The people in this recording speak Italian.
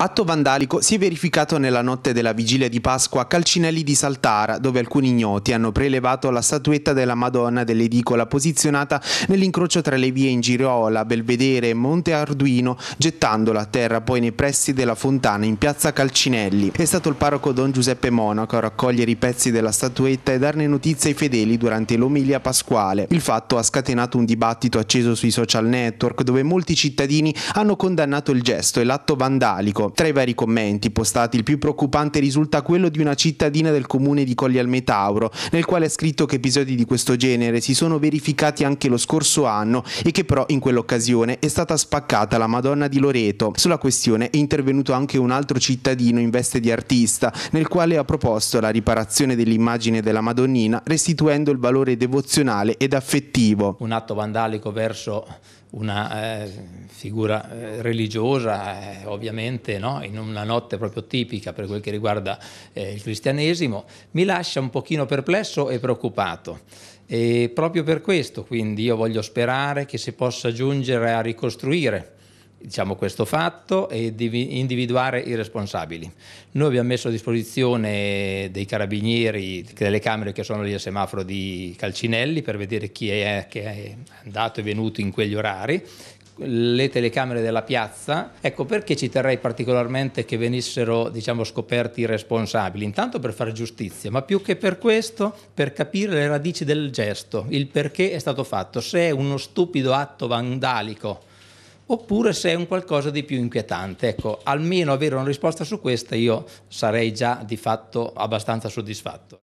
Atto vandalico si è verificato nella notte della vigilia di Pasqua a Calcinelli di Saltara, dove alcuni ignoti hanno prelevato la statuetta della Madonna dell'edicola posizionata nell'incrocio tra le vie in Girola, Belvedere e Monte Arduino, gettandola a terra poi nei pressi della fontana in piazza Calcinelli. È stato il parroco Don Giuseppe Monaco a raccogliere i pezzi della statuetta e darne notizia ai fedeli durante l'omilia pasquale. Il fatto ha scatenato un dibattito acceso sui social network, dove molti cittadini hanno condannato il gesto e l'atto vandalico tra i vari commenti postati il più preoccupante risulta quello di una cittadina del comune di Colli al Metauro, nel quale è scritto che episodi di questo genere si sono verificati anche lo scorso anno e che però in quell'occasione è stata spaccata la Madonna di Loreto. Sulla questione è intervenuto anche un altro cittadino in veste di artista, nel quale ha proposto la riparazione dell'immagine della Madonnina restituendo il valore devozionale ed affettivo. Un atto vandalico verso una eh, figura eh, religiosa, eh, ovviamente no? in una notte proprio tipica per quel che riguarda eh, il cristianesimo, mi lascia un pochino perplesso e preoccupato. E proprio per questo, quindi, io voglio sperare che si possa giungere a ricostruire diciamo, questo fatto e individuare i responsabili. Noi abbiamo messo a disposizione dei carabinieri, delle camere che sono lì a semaforo di Calcinelli per vedere chi è che è andato e venuto in quegli orari, le telecamere della piazza. Ecco perché ci terrei particolarmente che venissero diciamo, scoperti i responsabili, intanto per fare giustizia, ma più che per questo per capire le radici del gesto, il perché è stato fatto, se è uno stupido atto vandalico oppure se è un qualcosa di più inquietante. Ecco, almeno avere una risposta su questa io sarei già di fatto abbastanza soddisfatto.